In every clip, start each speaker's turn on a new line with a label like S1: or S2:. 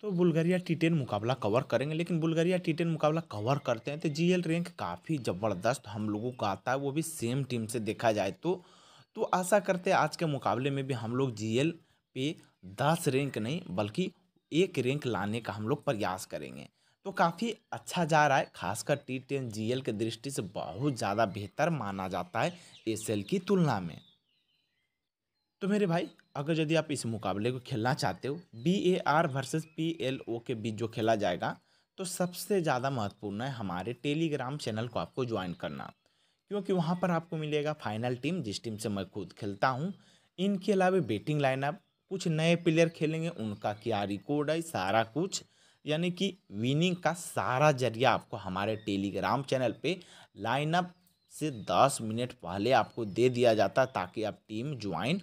S1: तो Bulgaria T ten मुकाबला cover करेंगे लेकिन बुल्गारिया टी टेन मुकाबला कवर करते हैं तो जी एल रैंक काफ़ी ज़बरदस्त हम लोगों का आता है वो भी सेम टीम से देखा जाए तो तो आशा करते हैं आज के मुकाबले में भी हम लोग जी एल पे दस रैंक नहीं बल्कि एक रैंक लाने का हम लोग प्रयास करेंगे तो काफ़ी अच्छा जा रहा है खासकर टी टेन जी एल के दृष्टि से बहुत ज़्यादा बेहतर माना जाता है एस एल की तुलना में तो मेरे भाई अगर यदि आप इस मुकाबले को खेलना चाहते हो B A R versus P L O के बीच जो खेला जाएगा तो सबसे ज़्यादा महत्वपूर्ण है हमारे टेलीग्राम चैनल को आपको ज्वाइन करना क्योंकि वहाँ पर आपको मिलेगा फाइनल टीम जिस टीम से मैं खुद खेलता हूँ इनके अलावा बेटिंग लाइनअप कुछ नए प्लेयर खेलेंगे उनका क्या रिकॉर्ड है सारा कुछ यानी कि विनिंग का सारा जरिया आपको हमारे टेलीग्राम चैनल पे लाइनअप से दस मिनट पहले आपको दे दिया जाता ताकि आप टीम ज्वाइन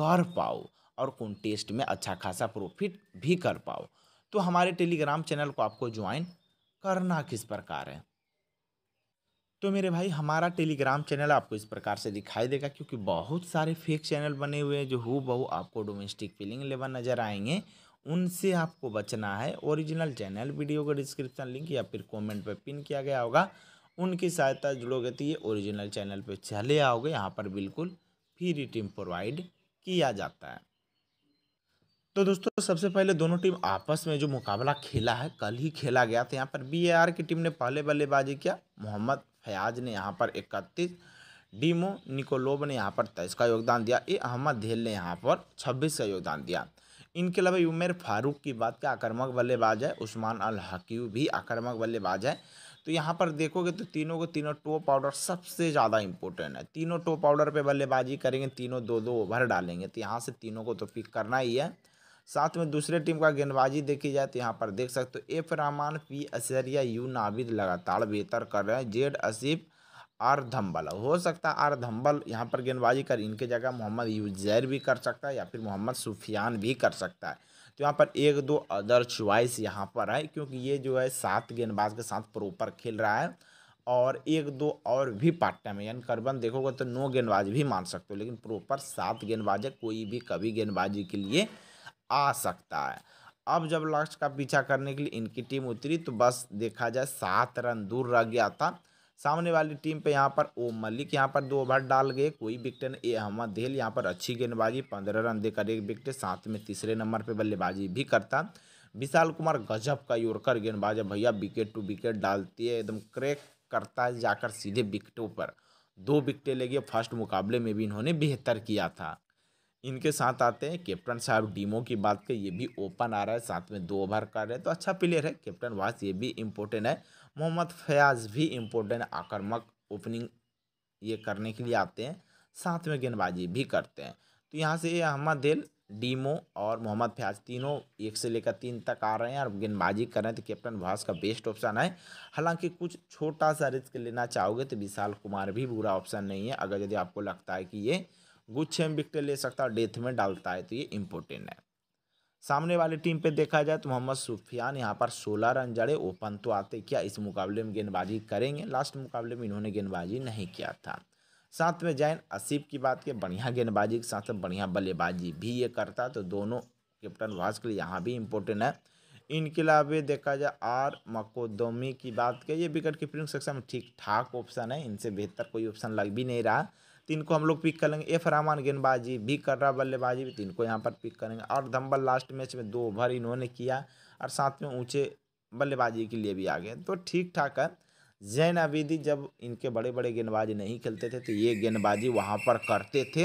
S1: कर पाओ और टेस्ट में अच्छा खासा प्रॉफिट भी कर पाओ तो हमारे टेलीग्राम चैनल को आपको ज्वाइन करना किस प्रकार है तो मेरे भाई हमारा टेलीग्राम चैनल आपको इस प्रकार से दिखाई देगा क्योंकि बहुत सारे फेक चैनल बने हुए हैं जो हु बहु आपको डोमेस्टिक फिलिंग लेवल नज़र आएंगे उनसे आपको बचना है ओरिजिनल चैनल वीडियो का डिस्क्रिप्शन लिंक या फिर कमेंट पर पिन किया गया होगा उनकी सहायता जुड़ोगे तो ये ओरिजिनल चैनल पर चले आओगे यहाँ पर बिल्कुल फ्री टीम प्रोवाइड किया जाता है तो दोस्तों सबसे पहले दोनों टीम आपस में जो मुकाबला खेला है कल ही खेला गया था यहाँ पर बी की टीम ने पहले बल्लेबाजी किया मोहम्मद फयाज ने यहाँ पर इकतीस डीमो निकोलोब ने यहाँ पर तेईस का योगदान दिया ए अहमद धेल ने यहाँ पर छब्बीस का योगदान दिया इनके अलावा उमेर फारूक की बात का आक्रमक बल्लेबाज है उस्मान अल हकीव भी आक्रमक बल्लेबाज है तो यहाँ पर देखोगे तो तीनों को तीनों टॉप ऑर्डर सबसे ज़्यादा इंपॉर्टेंट है तीनों टॉप ऑर्डर पे बल्लेबाजी करेंगे तीनों दो दो ओवर डालेंगे तो यहाँ से तीनों को तो पिक करना ही है साथ में दूसरे टीम का गेंदबाजी देखी जाए तो यहाँ पर देख सकते हो एफ रहमान पी असरिया यू नाविद लगातार बेहतर कर रहे हैं जेड असीफ धम्बल हो सकता है धम्बल यहाँ पर गेंदबाजी कर इनके जगह मोहम्मद यूजैर भी कर सकता है या फिर मोहम्मद सुफियान भी कर सकता है तो यहाँ पर एक दो अदर च्वाइस यहाँ पर है क्योंकि ये जो है सात गेंदबाज के साथ प्रॉपर खेल रहा है और एक दो और भी पार्ट टाइम है यानी करबन देखोगे तो नौ गेंदबाज भी मान सकते हो लेकिन प्रॉपर सात गेंदबाज है कोई भी कभी गेंदबाजी के लिए आ सकता है अब जब लक्ष्य का पीछा करने के लिए इनकी टीम उतरी तो बस देखा जाए सात रन दूर रह गया था सामने वाली टीम पे यहाँ पर ओम मलिक यहाँ पर दो ओवर डाल गए कोई विकेट ए अहमद देहल यहाँ पर अच्छी गेंदबाजी पंद्रह रन देकर एक विकेट साथ में तीसरे नंबर पर बल्लेबाजी भी करता विशाल कुमार गजब का योरकर गेंदबाज है भैया विकेट टू विकेट डालती है एकदम क्रैक करता है जाकर सीधे विकेटों पर दो ले गए फर्स्ट मुकाबले में भी इन्होंने बेहतर किया था इनके साथ आते हैं कैप्टन साहब डीमो की बात करें ये भी ओपन आ रहा है साथ में दो ओवर कर रहे हैं तो अच्छा प्लेयर है कैप्टन वास ये भी इम्पोर्टेंट है मोहम्मद फयाज भी इम्पोर्टेंट आक्रमक ओपनिंग ये करने के लिए आते हैं साथ में गेंदबाजी भी करते हैं तो यहाँ से अहमद दिल डीमो और मोहम्मद फयाज तीनों एक से लेकर तीन तक आ रहे हैं और गेंदबाजी कर रहे हैं तो कैप्टन वास का बेस्ट ऑप्शन है हालांकि कुछ छोटा सा रिस्क लेना चाहोगे तो विशाल कुमार भी बुरा ऑप्शन नहीं है अगर यदि आपको लगता है कि ये गुच्छे में विकटे ले सकता है डेथ में डालता है तो ये इम्पोर्टेंट है सामने वाली टीम पे देखा जाए तो मोहम्मद सुफियान यहाँ पर सोलह रन जड़े ओपन तो आते क्या इस मुकाबले में गेंदबाजी करेंगे लास्ट मुकाबले में इन्होंने गेंदबाजी नहीं किया था साथ में जैन असीफ की बात के बढ़िया गेंदबाजी के साथ बढ़िया बल्लेबाजी भी ये करता तो दोनों कैप्टन वास के लिए यहाँ भी इम्पोर्टेंट है इनके अलावा देखा जाए आर मकोदोमी की बात के ये विकेट कीपरिंग सेक्शन में ठीक ठाक ऑप्शन है इनसे बेहतर कोई ऑप्शन लग भी नहीं रहा तीन को हम लोग पिक कर लेंगे एफ रहमान गेंदबाजी भी कर रहा बल्लेबाजी भी तीन को यहाँ पर पिक करेंगे और धम्बल लास्ट मैच में दो ओवर इन्होंने किया और साथ में ऊँचे बल्लेबाजी के लिए भी आ गए तो ठीक ठाक है जैन अबीदी जब इनके बड़े बड़े गेंदबाजी नहीं खेलते थे तो ये गेंदबाजी वहाँ पर करते थे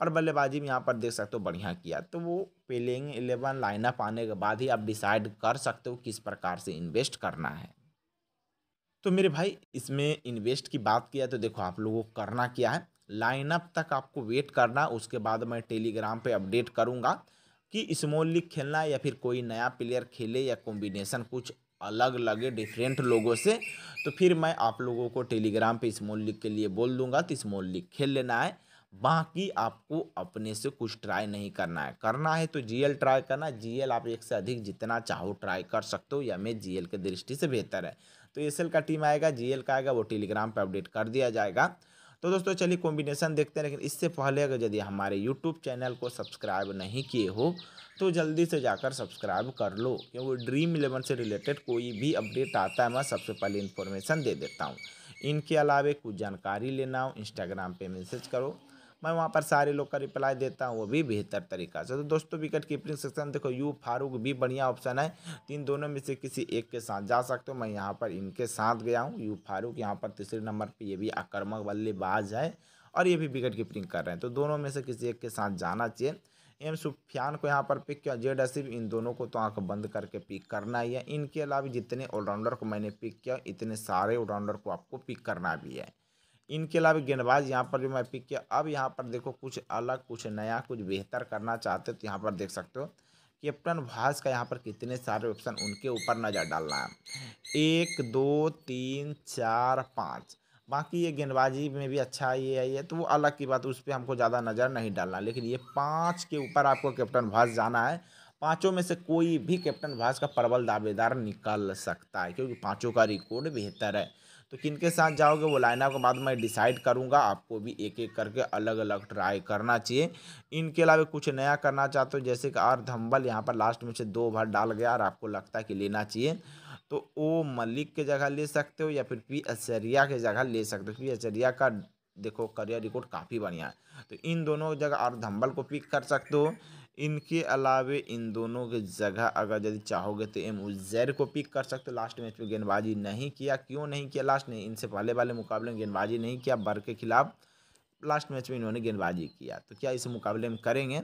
S1: और बल्लेबाजी में यहाँ पर देख सकते हो बढ़िया किया तो वो प्लेइंग एलेवन लाइनअप आने के बाद ही आप डिसाइड कर सकते हो किस प्रकार से इन्वेस्ट करना है तो मेरे भाई इसमें इन्वेस्ट की बात किया तो देखो आप लोगों को करना क्या है लाइनअप तक आपको वेट करना उसके बाद मैं टेलीग्राम पे अपडेट करूँगा कि स्मॉल लीग खेलना या फिर कोई नया प्लेयर खेले या कॉम्बिनेशन कुछ अलग लगे डिफरेंट लोगों से तो फिर मैं आप लोगों को टेलीग्राम पे स्मॉल लीग के लिए बोल दूंगा तो स्मॉल लीग खेल लेना है बाकी आपको अपने से कुछ ट्राई नहीं करना है करना है तो जीएल ट्राई करना जीएल आप एक से अधिक जितना चाहो ट्राई कर सकते हो या मैं जीएल के दृष्टि से बेहतर है तो एसएल का टीम आएगा जीएल का आएगा वो टेलीग्राम पर अपडेट कर दिया जाएगा तो दोस्तों चलिए कॉम्बिनेशन देखते हैं लेकिन इससे पहले अगर यदि हमारे यूट्यूब चैनल को सब्सक्राइब नहीं किए हो तो जल्दी से जाकर सब्सक्राइब कर लो क्योंकि ड्रीम इलेवन से रिलेटेड कोई भी अपडेट आता है मैं सबसे पहले इन्फॉर्मेशन दे देता हूँ इनके अलावा कुछ जानकारी लेना हो इंस्टाग्राम पर मैसेज करो मैं वहाँ पर सारे लोग का रिप्लाई देता हूँ वो भी बेहतर तरीका से तो दोस्तों विकेट कीपरिंग सेक्शन देखो यू फारूक भी बढ़िया ऑप्शन है तीन दोनों में से किसी एक के साथ जा सकते हो मैं यहाँ पर इनके साथ गया हूँ यू फारूक यहाँ पर तीसरे नंबर पर ये भी आक्रमक बल्लेबाज है और ये भी विकेट कीपरिंग कर रहे हैं तो दोनों में से किसी एक के साथ जाना चाहिए एम सुफियान को यहाँ पर पिक किया जेड असीफ इन दोनों को तो आंख बंद करके पिक करना ही है इनके अलावा जितने ऑलराउंडर को मैंने पिक किया इतने सारे ऑलराउंडर को आपको पिक करना भी है इनके अलावा गेंदबाज यहाँ पर जो मैं पिक किया अब यहाँ पर देखो कुछ अलग कुछ नया कुछ बेहतर करना चाहते हो तो यहाँ पर देख सकते हो कैप्टन भास का यहाँ पर कितने सारे ऑप्शन उनके ऊपर नज़र डालना है एक दो तीन चार पाँच बाकी ये गेंदबाजी में भी अच्छा ये है ये तो वो अलग की बात उस पर हमको ज़्यादा नज़र नहीं डालना लेकिन ये पाँच के ऊपर आपको कैप्टन भास जाना है पांचों में से कोई भी कैप्टन भास का प्रबल दावेदार निकल सकता है क्योंकि पांचों का रिकॉर्ड बेहतर है तो किन के साथ जाओगे वो लाइनअप के बाद मैं डिसाइड करूंगा आपको भी एक एक करके अलग अलग ट्राई करना चाहिए इनके अलावा कुछ नया करना चाहते हो जैसे कि आर धम्बल यहाँ पर लास्ट में से दो बार डाल गया और आपको लगता है कि लेना चाहिए तो ओ मलिक के जगह ले सकते हो या फिर पी अचरिया के जगह ले सकते हो पी अचरिया का देखो करियर रिकॉर्ड काफ़ी बढ़िया है तो इन दोनों जगह और धम्बल को पिक कर सकते हो इनके अलावे इन दोनों के जगह अगर यदि चाहोगे तो एम उजैर को पिक कर सकते हो लास्ट मैच में गेंदबाजी नहीं किया क्यों नहीं किया लास्ट नहीं इनसे पहले वाले मुकाबले में गेंदबाजी नहीं किया बर के खिलाफ लास्ट मैच में इन्होंने गेंदबाजी किया तो क्या इस मुकाबले में करेंगे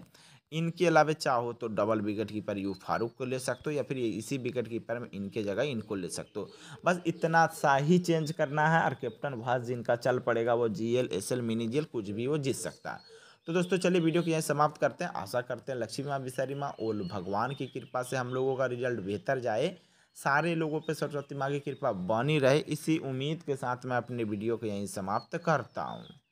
S1: इनके अलावे चाहो तो double wicket keeper U Farooq को ले सकते हो या फिर इसी विकेट कीपर में इनके जगह इनको ले सकते हो बस इतना सा ही चेंज करना है और कैप्टन भाज जिनका चल पड़ेगा वो G L S L mini जेल कुछ भी वो जीत सकता है तो दोस्तों चलिए वीडियो को यहीं समाप्त करते हैं आशा करते हैं लक्ष्मी माँ विसारी माँ और भगवान की कृपा से हम लोगों का रिजल्ट बेहतर जाए सारे लोगों पे सरस्वती माँ की कृपा बनी रहे इसी उम्मीद के साथ मैं अपने वीडियो को यहीं समाप्त करता हूँ